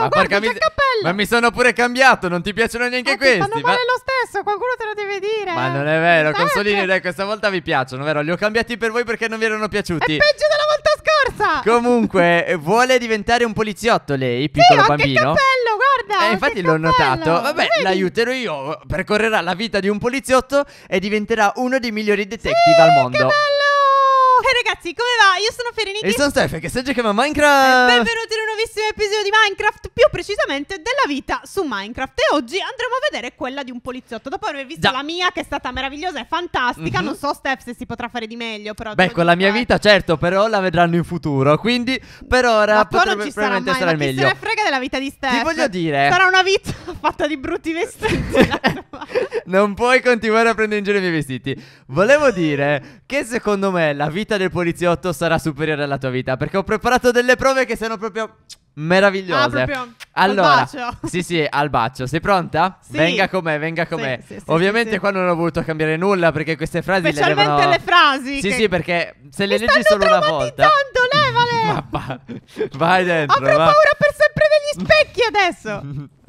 ma guarda che cappello! Ma mi sono pure cambiato, non ti piacciono neanche eh, questi. Ma non male lo stesso, qualcuno te lo deve dire. Ma non è vero, consolini, dai, questa volta vi piacciono, vero? Li ho cambiati per voi perché non vi erano piaciuti. È peggio della volta scorsa. Comunque, eh, vuole diventare un poliziotto lei, piccolo sì, bambino. cappello, guarda. Eh, infatti l'ho notato. Vabbè, l'aiuterò io. Percorrerà la vita di un poliziotto e diventerà uno dei migliori detective sì, al mondo. Che bello. Comunque ragazzi, come va? Io sono Fereniki E sono Steph, che stai giocando a eh, Minecraft eh, Benvenuti in un nuovissimo episodio di Minecraft Più precisamente della vita su Minecraft E oggi andremo a vedere quella di un poliziotto Dopo aver visto Già. la mia, che è stata meravigliosa e fantastica mm -hmm. Non so Steph se si potrà fare di meglio però Beh, con la mia eh. vita certo, però la vedranno in futuro Quindi per ora potrebbe, probabilmente sarà il meglio Ma se ne frega della vita di Steph Ti voglio dire Sarà una vita fatta di brutti vestiti Non puoi continuare a prendere in giro i miei vestiti Volevo dire che secondo me la vita vita del poliziotto sarà superiore alla tua vita. Perché ho preparato delle prove che sono proprio meravigliose. Ah, proprio allora, al bacio. Sì, sì, al bacio. Sei pronta? Sì. Venga com'è, venga com'è. sì, me. Sì, Ovviamente qua non ho voluto cambiare nulla perché queste frasi le devono... Specialmente le frasi. Sì, che... sì, perché se le leggi solo una volta... levale! Vai dentro, Avrò va. paura per sempre degli specchi adesso!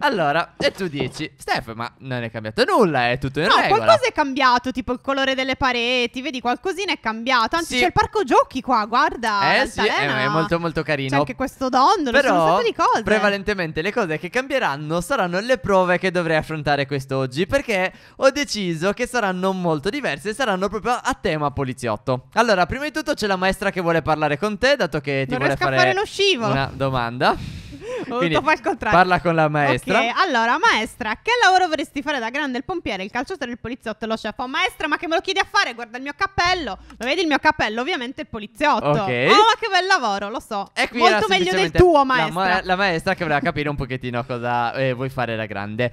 Allora, e tu dici, Steph, ma non è cambiato nulla, è tutto in no, regola. No, qualcosa è cambiato, tipo il colore delle pareti, vedi, qualcosina è cambiato. Anzi, sì. c'è il parco giochi qua, guarda. Eh sì, è, è, molto molto carino. C'è anche questo dondolo, Però, sono un sacco di cose. prevalentemente le cose che cambieranno saranno le prove che dovrei affrontare quest'oggi, perché ho deciso che saranno molto diverse e saranno proprio a tema poliziotto. Allora, prima di tutto c'è la maestra che vuole parlare con te, dato che ti non vuole fare, fare lo scivo. una domanda. Ho Quindi, tutto il contrario. Parla con la maestra. Ok, allora, maestra, che lavoro vorresti fare da grande? Il pompiere, il calciatore, il poliziotto, lo chef. Oh, maestra, ma che me lo chiedi a fare? Guarda il mio cappello. Lo vedi il mio cappello? Ovviamente il poliziotto. Ok. Oh, ma che bel lavoro, lo so. È qui Molto meglio del tuo, maestra. La, ma- la, maestra che voleva capire un pochettino cosa eh, vuoi fare da grande.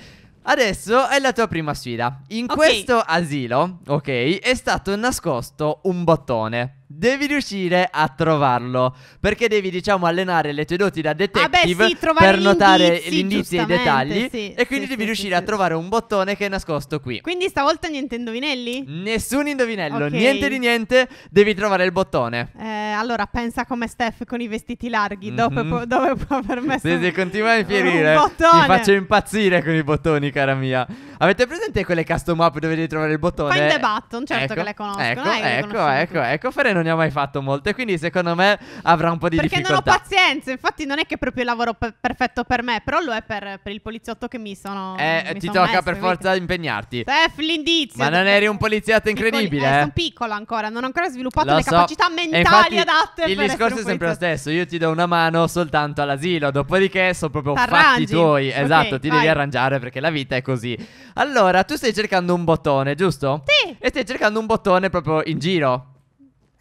Adesso è la tua prima sfida. In okay. questo asilo, ok, è stato nascosto un bottone devi riuscire a trovarlo. Perché devi, diciamo, allenare le tue doti da detective ah beh, sì, per notare gli indizi e i dettagli. Sì, e quindi sì, devi riuscire a trovare un bottone che è nascosto qui. Quindi stavolta niente indovinelli? Nessun indovinello, okay. niente di niente. Devi trovare il bottone. Eh, allora, pensa come Steph con i vestiti larghi. Mm-hmm. Dopo, po- può aver messo. Se, se continua a infierire, ti faccio impazzire con i bottoni, cara mia. Avete presente quelle custom app dove devi trovare il bottone? Find the button, certo ecco, che le conosco. Ecco, eh, ecco, ecco, ecco. Fere non ne ho mai fatto molte, quindi secondo me avrà un po' di Perché difficoltà. Perché non ho pazienza, infatti non è che è proprio il lavoro per- perfetto per me, però lo è per, per il poliziotto che mi sono... Eh, mi ti son tocca messo, per forza quindi. impegnarti. Steph, l'indizio. Ma non eri un poliziotto incredibile, eh, eh? Sono piccolo ancora, non ho ancora sviluppato lo le so. capacità mentali infatti, adatte il per discorso è sempre lo stesso, io ti do una mano soltanto all'asilo, dopodiché sono proprio T'arrangi. fatti tuoi. Esatto, okay, ti devi arrangiare perché la vita è così. Allora, tu stai cercando un bottone, giusto? Sì. E stai cercando un bottone proprio in giro.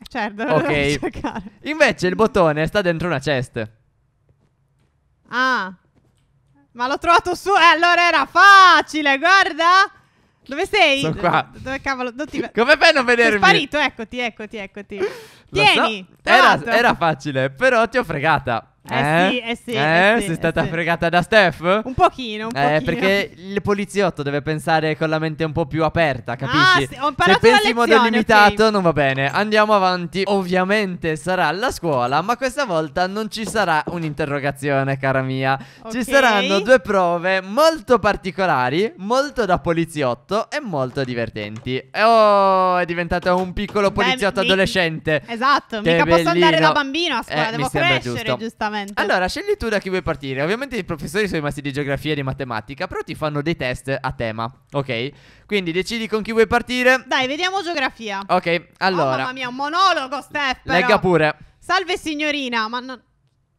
Certo, ok. cercare. Invece il bottone sta dentro una chest. Ah. Ma l'ho trovato su. Eh, allora era facile, guarda. Dove sei? Sono qua. Dove cavolo? Non ti... Come fai a non vedermi? Sei sparito, eccoti, eccoti, eccoti. Tieni. So. Era, era facile, però ti ho fregata. Eh, eh sì, eh sì. Eh, eh sì, sei eh stata sì. fregata da Steph? Un pochino, un eh, pochino. Eh, perché il poliziotto deve pensare con la mente un po' più aperta, ah, capisci? Ah, sì, ho imparato Se pensi in modo limitato okay. non va bene. Andiamo avanti. Ovviamente sarà la scuola, ma questa volta non ci sarà un'interrogazione, cara mia. Okay. Ci saranno due prove molto particolari, molto da poliziotto e molto divertenti. Oh, è diventato un piccolo poliziotto Beh, adolescente. Mi... Esatto, che mica bellino. posso andare da bambino a scuola, eh, devo crescere, giusto. giustamente veramente. Allora, scegli tu da chi vuoi partire. Ovviamente i professori sono rimasti di geografia e di matematica, però ti fanno dei test a tema, ok? Quindi decidi con chi vuoi partire. Dai, vediamo geografia. Ok, allora. Oh, mamma mia, un monologo, Steph. Però. Legga pure. Salve signorina, ma non...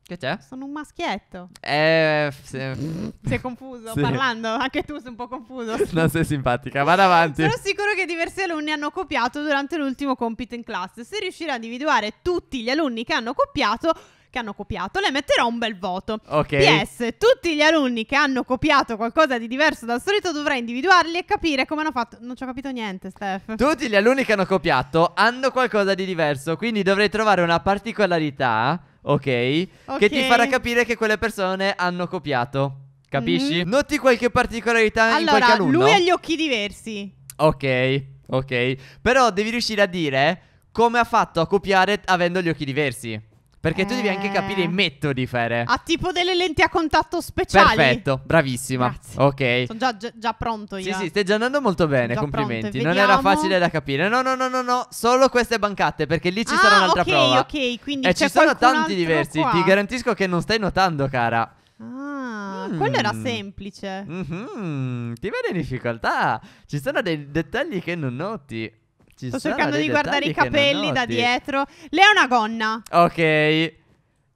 Che c'è? Sono un maschietto. Eh, se... Sei confuso sì. parlando? Anche tu sei un po' confuso. non sei simpatica, vado avanti. Sono sicuro che diversi alunni hanno copiato durante l'ultimo compito in classe. Se riuscirà a individuare tutti gli alunni che hanno copiato, che hanno copiato, le metterò un bel voto. Ok. PS, tutti gli alunni che hanno copiato qualcosa di diverso dal solito dovrai individuarli e capire come hanno fatto. Non ci ho capito niente, Steph. Tutti gli alunni che hanno copiato hanno qualcosa di diverso, quindi dovrei trovare una particolarità, ok? okay. Che ti farà capire che quelle persone hanno copiato. Capisci? Mm-hmm. Noti qualche particolarità allora, in qualche alunno? Allora, lui ha gli occhi diversi. Ok, ok. Però devi riuscire a dire come ha fatto a copiare avendo gli occhi diversi. Perché eh... tu devi anche capire i eh. metodi, Fere. Ha tipo delle lenti a contatto speciali. Perfetto, bravissima. Grazie. Ok. Sono già, già, pronto io. Sì, sì, eh. stai già andando molto bene, complimenti. non era facile da capire. No, no, no, no, no, solo queste bancate perché lì ci ah, sarà un'altra okay, prova. Ok, ok, quindi E eh, ci sono tanti diversi, qua. ti garantisco che non stai notando, cara. Ah, mm. quello era semplice. Mm -hmm. Ti vede in difficoltà. Ci sono dei dettagli che non noti. Ci Sto cercando di guardare i capelli da dietro. Lei è una gonna. Ok.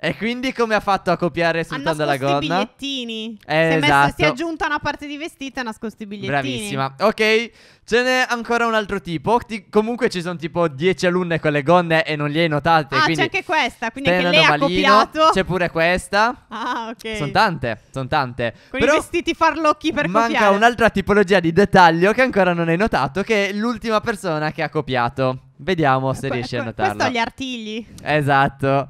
E quindi come ha fatto a copiare soltanto la gonna? Ha nascosto i bigliettini. Eh, si, esatto. si è esatto. aggiunta una parte di vestita e ha nascosto i bigliettini. Bravissima. Ok, ce n'è ancora un altro tipo. Ti, comunque ci sono tipo 10 alunne con le gonne e non le hai notate. Ah, c'è anche questa, quindi anche lei novalino. ha copiato. C'è pure questa. Ah, ok. Sono tante, sono tante. Con Però i vestiti farlocchi per manca copiare. Manca un'altra tipologia di dettaglio che ancora non hai notato, che è l'ultima persona che ha copiato. Vediamo se que riesci a notarla. Questo gli artigli. Esatto.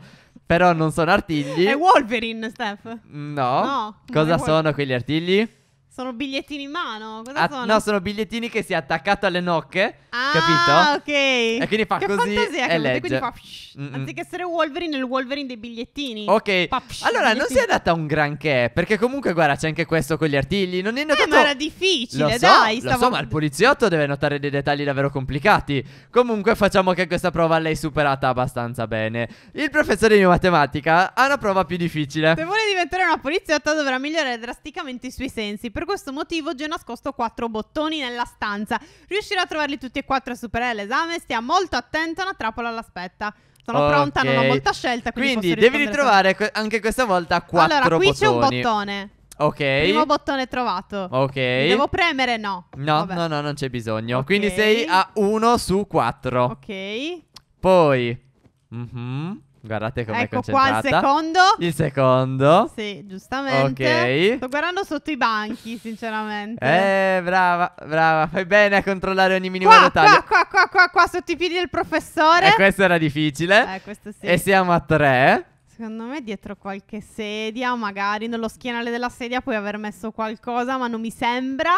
Però non sono artigli. È Wolverine, Steph. No. no Cosa sono quegli artigli? Sono bigliettini in mano? Cosa At- ah, sono? No, sono bigliettini che si è attaccato alle nocche. Ah, capito? ok. E quindi fa che così fantasia, e legge. Quindi fa mm -mm. anziché essere Wolverine, il Wolverine dei bigliettini. Ok. Fa, psh, allora, non si è data un granché, perché comunque, guarda, c'è anche questo con gli artigli. Non è eh, notato... Eh, ma era difficile, lo so, dai. Stavo... Lo so, ma il poliziotto deve notare dei dettagli davvero complicati. Comunque, facciamo che questa prova l'hai superata abbastanza bene. Il professore di matematica ha una prova più difficile. Se vuole diventare una poliziotta, dovrà migliorare drasticamente i suoi sensi. Per questo motivo Gio ha nascosto quattro bottoni nella stanza. Riuscirà a trovarli tutti e quattro e superare l'esame? Stia molto attento, una trappola l'aspetta. Sono okay. pronta, non ho molta scelta. Quindi, quindi devi ritrovare solo. anche questa volta quattro bottoni. Allora, qui c'è un bottone. Ok. Primo bottone trovato. Ok. Mi devo premere? No. No, Vabbè. no, no, non c'è bisogno. Okay. Quindi sei a uno su quattro. Ok. Poi Mm-hmm. Guardate com'è ecco concentrata. Ecco qua il secondo. Il secondo. Sì, giustamente. Ok. Sto guardando sotto i banchi, sinceramente. Eh, brava, brava. Fai bene a controllare ogni minimo qua, dettaglio. Qua, qua, qua, qua, qua, sotto i piedi del professore. E eh, questo era difficile. Eh, questo sì. E siamo a tre. Secondo me dietro qualche sedia, magari nello schienale della sedia puoi aver messo qualcosa, ma non mi sembra.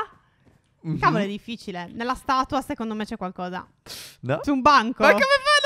Mm-hmm. Cavolo, è difficile. Nella statua, secondo me, c'è qualcosa. No? Su un banco. Ma come fai?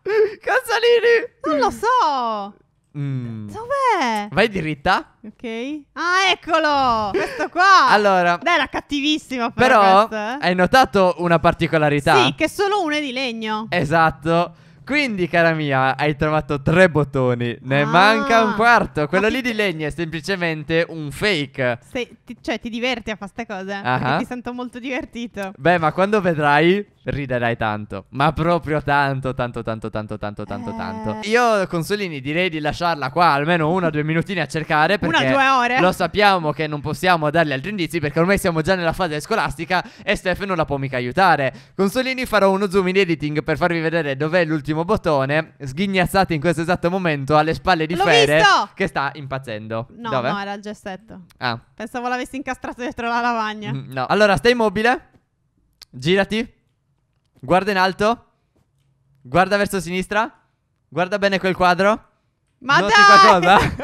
Casalini! Non lo so! Mm. Dov'è? Vai dritta. Ok. Ah, eccolo! Questo qua. allora. Beh, era cattivissimo però. però questa, eh? hai notato una particolarità? Sì, che solo uno è di legno. Esatto. Quindi, cara mia, hai trovato tre bottoni. Ne ah. manca un quarto. Quello lì di legno è semplicemente un fake. Se, ti, cioè, ti diverti a fare questa cosa? Uh-huh. Ti sento molto divertito. Beh, ma quando vedrai, riderai tanto. Ma proprio tanto, tanto, tanto, tanto, tanto, tanto, eh. tanto. Io, Consolini, direi di lasciarla qua almeno una o due minutini a cercare. Perché una due ore. Lo sappiamo che non possiamo dargli altri indizi perché ormai siamo già nella fase scolastica e Steph non la può mica aiutare. Consolini, farò uno zoom in editing per farvi vedere dov'è l'ultimo prossimo bottone, sghignazzati in questo esatto momento alle spalle di L'ho Fede visto! che sta impazzendo. No, Dove? no, era il gessetto. Ah. Pensavo l'avessi incastrato dietro la lavagna. Mm, no. Allora, stai immobile. Girati. Guarda in alto. Guarda verso sinistra. Guarda bene quel quadro. Ma Noti dai! qualcosa?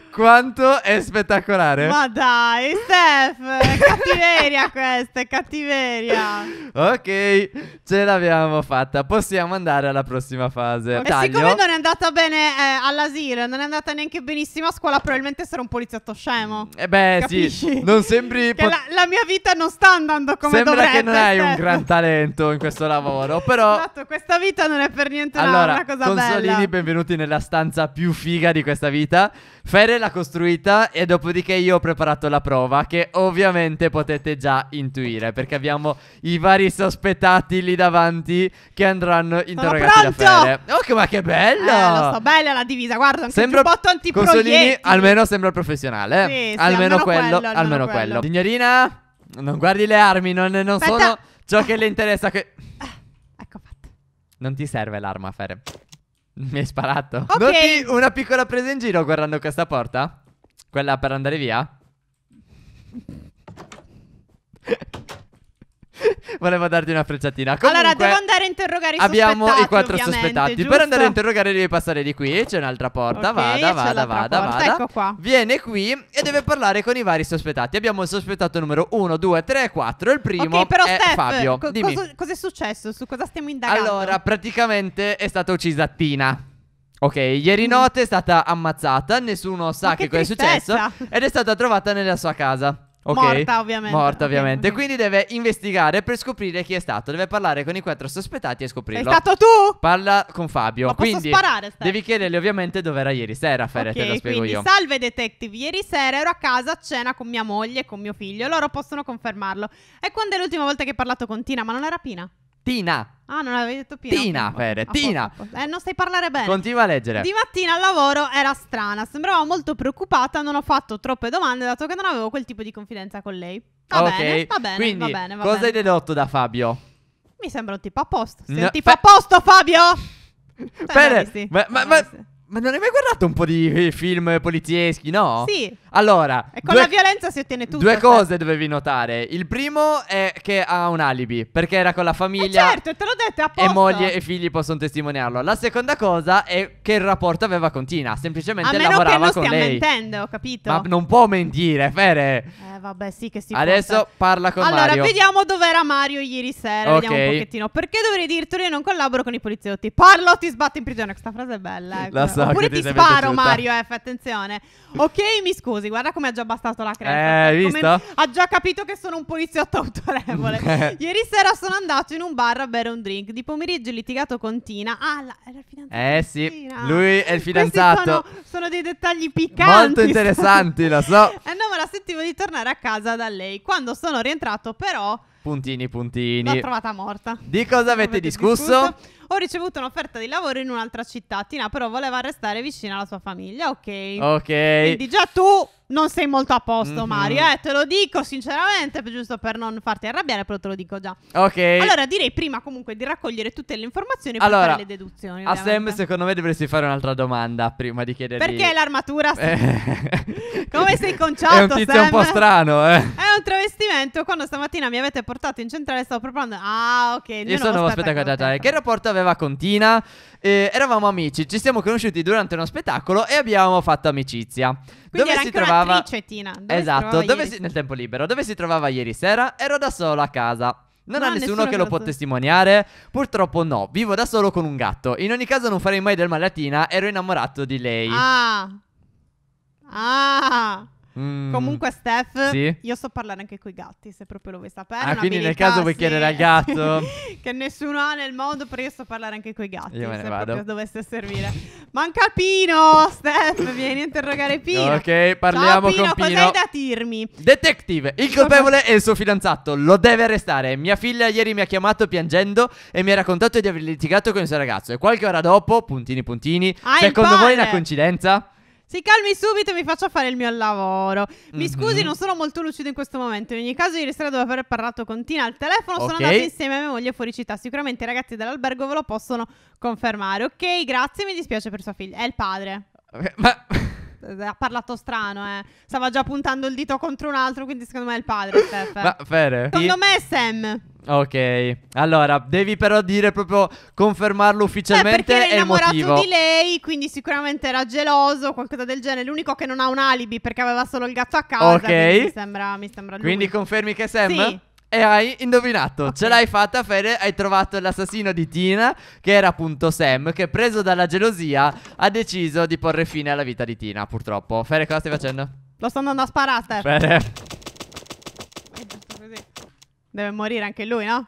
Quanto è spettacolare! Ma dai, Steph, cattiveria questa, è cattiveria! Ok, ce l'abbiamo fatta, possiamo andare alla prossima fase. E Taglio. siccome non è andata bene eh, all'asilo, non è andata neanche benissimo a scuola, probabilmente sarò un poliziotto scemo. Eh beh, Capisci? sì, non sembri... la, la, mia vita non sta andando come Sembra dovrebbe. Sembra che non hai Steph. un gran talento in questo lavoro, però... Esatto, questa vita non è per niente allora, una, cosa consolini, bella. Allora, consolini, benvenuti nella stanza più figa di questa vita. Fede l'ha costruita e dopodiché io ho preparato la prova che ovviamente potete già intuire perché abbiamo i vari sospettati lì davanti che andranno interrogati da Fede. Oh, ma che bello! Eh, lo so, bella la divisa, guarda, anche sembra... il giubbotto antiproiettili. almeno sembra professionale, eh. sì, sì, almeno, almeno, quello, quello, almeno quello. quello. Signorina, non guardi le armi, non, non sono ciò che le interessa che... Ah, ecco fatto. Non ti serve l'arma, Fede. Mi hai sparato. Ok. Noti una piccola presa in giro guardando questa porta? Quella per andare via? Volevo darti una frecciatina. Comunque, allora, devo andare a interrogare i abbiamo sospettati. Abbiamo i quattro sospettati. Giusto? Per andare a interrogare devi passare di qui. C'è un'altra porta. Okay, vada, vada, vada, porta. vada. Ecco qua. Viene qui e deve parlare con i vari sospettati. Abbiamo il sospettato numero 1, 2, 3, 4. Il primo okay, però, è Steph, Fabio. Co- Dimmi. Cosa è successo? Su cosa stiamo indagando? Allora, praticamente è stata uccisa Tina. Ok, ieri notte è stata ammazzata, nessuno sa che, che cosa è successo ed è stata trovata nella sua casa. Okay. Morta ovviamente. Morta ovviamente. Okay, Quindi deve investigare per scoprire chi è stato. Deve parlare con i quattro sospettati e scoprirlo. È stato tu? Parla con Fabio. Ma quindi sparare, stai. devi chiedergli ovviamente dove era ieri sera, Fere, okay, te lo spiego quindi, io. Salve detective, ieri sera ero a casa a cena con mia moglie e con mio figlio. Loro possono confermarlo. E quando è l'ultima volta che hai parlato con Tina? Ma non era Pina? Tina. Ah, non avevi detto Pino. Tina, Fede, Tina. Posto, posto. Eh, non sai parlare bene. Continua a leggere. Di mattina al lavoro era strana, sembrava molto preoccupata, non ho fatto troppe domande dato che non avevo quel tipo di confidenza con lei. Va okay. bene, va bene, Quindi, va bene. Va cosa bene. hai dedotto da Fabio? Mi sembra un tipo a posto. Sei no, un tipo fe- a posto, Fabio! Fede, ma, ma, ma, ma non hai mai guardato un po' di film polizieschi, no? Sì. Allora, e con due, la violenza si ottiene tutto. Due cioè. cose dovevi notare. Il primo è che ha un alibi, perché era con la famiglia. Eh certo, te l'ho detto apposta. E moglie e figli possono testimoniarlo. La seconda cosa è che il rapporto aveva con Tina, semplicemente lavorava con lei. Ma mentendo, ho capito? Ma non può mentire, Fere. Eh vabbè, sì che si Adesso possa. parla con allora, Mario. Allora, vediamo dove era Mario ieri sera, okay. vediamo un pochettino. Perché dovrei dirtelo io non collaboro con i poliziotti? Parlo, ti sbatto in prigione, questa frase è bella. Eh. La ecco. so Oppure ti sparo Mario, eh, fai attenzione. Ok, mi scusi scusi, guarda come ha già bastato la crema. Eh, hai visto? ha già capito che sono un poliziotto autorevole. Eh. Ieri sera sono andato in un bar a bere un drink. Di pomeriggio ho litigato con Tina. Ah, la... era il fidanzato. Eh sì, Tina. lui è il fidanzato. Sono, sono, dei dettagli piccanti. Molto interessanti, lo so. Eh no, me la sentivo di tornare a casa da lei. Quando sono rientrato, però. Puntini, puntini. L'ho trovata morta. Di cosa avete, avete discusso? discusso? Ho ricevuto un'offerta di lavoro in un'altra città. Tina però voleva restare vicina alla sua famiglia. Ok. Ok. Quindi già tu non sei molto a posto, mm-hmm. Mario. Eh, te lo dico sinceramente, giusto per non farti arrabbiare, però te lo dico già. Ok. Allora, direi prima comunque di raccogliere tutte le informazioni per allora, fare le deduzioni. Ovviamente. A Sam, secondo me, dovresti fare un'altra domanda prima di chiedere. Perché l'armatura? Come sei conciato? È un tizio Sam? un po' strano, eh. È un travestimento. Quando stamattina mi avete portato in centrale, stavo proprio. Ah, ok. Io sono spettacolare. Eh, che rapporto aveva con Tina? Eh, eravamo amici, ci siamo conosciuti durante uno spettacolo e abbiamo fatto amicizia. Quindi dove si esatto, trovava... Dove esatto, si trovava si... nel tempo libero. Dove si trovava ieri sera? Ero da solo a casa. Non no, ha nessuno, nessuno che lo può testimoniare? Purtroppo no, vivo da solo con un gatto. In ogni caso non farei mai del male Tina, ero innamorato di lei. Ah. Ah. Mm. Comunque, Steph, sì? io so parlare anche con i gatti, se proprio lo vuoi sapere. Ah, quindi nel caso vuoi chiedere al gatto? che nessuno ha nel mondo, però io so parlare anche con i gatti, io me ne se vado. proprio dovesse servire. Manca Pino, Steph, vieni a interrogare Pino. Ok, parliamo Ciao, Pino, con Pino. Cosa hai da dirmi? Detective, il colpevole è il suo fidanzato, lo deve arrestare. Mia figlia ieri mi ha chiamato piangendo e mi ha raccontato di aver litigato con il suo ragazzo. E qualche ora dopo, puntini puntini, ah, secondo voi è una coincidenza? Si calmi subito e mi faccia fare il mio lavoro. Mi mm-hmm. scusi, non sono molto lucido in questo momento. In ogni caso, ieri sera dopo aver parlato con Tina al telefono, okay. sono andata insieme a mia moglie fuori città. Sicuramente i ragazzi dell'albergo ve lo possono confermare. Ok, grazie, mi dispiace per sua figlia. È il padre. Ma... Eh, ha parlato strano, eh. Stava già puntando il dito contro un altro, quindi secondo me è il padre, Steph. Ma Fere. Secondo me è Sam. Ok, allora devi però dire proprio confermarlo ufficialmente. Beh, perché era innamorato di lei, quindi sicuramente era geloso, o qualcosa del genere. L'unico che non ha un alibi perché aveva solo il gatto a casa. Ok. Mi sembra, mi sembra lui. Quindi confermi che è Sam? Sì. E hai indovinato, okay. ce l'hai fatta Fede, hai trovato l'assassino di Tina, che era appunto Sam, che preso dalla gelosia ha deciso di porre fine alla vita di Tina, purtroppo. Fede, cosa stai facendo? Lo sto andando a sparare, Steph. Fede. Deve morire anche lui, no?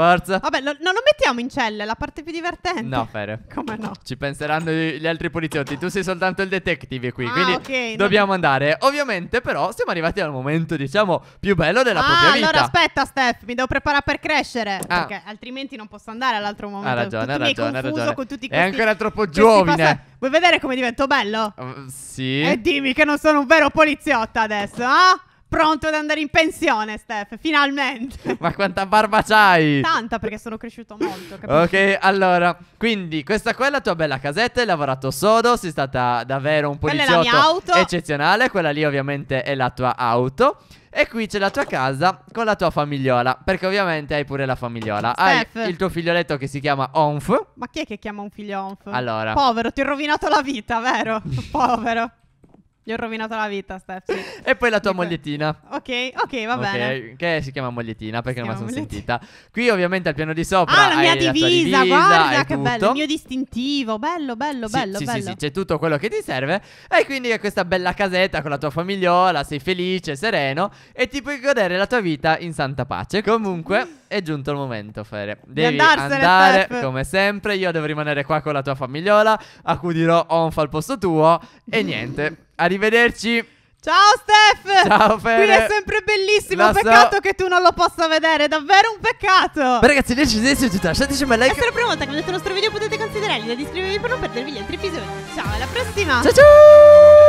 Forza. Vabbè, lo, non lo mettiamo in cella, è la parte più divertente. No, Fere. Come no? Ci penseranno gli altri poliziotti. Tu sei soltanto il detective qui, ah, quindi okay, dobbiamo no. andare. Ovviamente, però, siamo arrivati al momento, diciamo, più bello della ah, propria vita. Allora, aspetta, Steph, mi devo preparare per crescere. Ah. Perché altrimenti non posso andare all'altro momento. Ha ragione, ha ragione, Hai ragione. Questi, è ancora troppo giovane. Passa... Vuoi vedere come divento bello? Uh, sì. E dimmi che non sono un vero poliziotto adesso, ah? Eh? pronto ad andare in pensione, Steph, finalmente. Ma quanta barba c'hai? Tanta, perché sono cresciuto molto, capisci? Ok, allora, quindi questa qua è la tua bella casetta, hai lavorato sodo, sei stata davvero un poliziotto eccezionale, quella lì ovviamente è la tua auto. E qui c'è la tua casa con la tua famigliola. Perché ovviamente hai pure la famigliola. Steph. Hai il tuo figlioletto che si chiama Onf. Ma chi è che chiama un figlio Onf? Allora. Povero, ti ho rovinato la vita, vero? Povero. Gli ho rovinato la vita, Steph. e poi la tua mogliettina. Ok, ok, va okay, bene. Che si chiama mogliettina perché si non mi sono sentita. Qui ovviamente al piano di sopra ah, la mia divisa, la divisa, guarda che tutto. bello, il mio distintivo, bello, bello, sì, bello, sì, bello. Sì, sì, c'è tutto quello che ti serve e quindi hai questa bella casetta con la tua famigliola, sei felice, sereno e ti puoi godere la tua vita in santa pace. Comunque è giunto il momento, Fere. Devi Di andare Steph. come sempre, io devo rimanere qua con la tua famigliola, accudirò Onfa al posto tuo e niente. Arrivederci. Ciao Steph! Ciao Fede! Qui è sempre bellissimo, lo peccato so. che tu non lo possa vedere, è davvero un peccato! Beh, ragazzi, noi ci siamo tutta, lasciateci un like! Se è la prima volta che vedete il nostro video potete considerarli ed iscrivervi per non perdervi gli altri episodi. Ciao, alla prossima! Ciao ciao!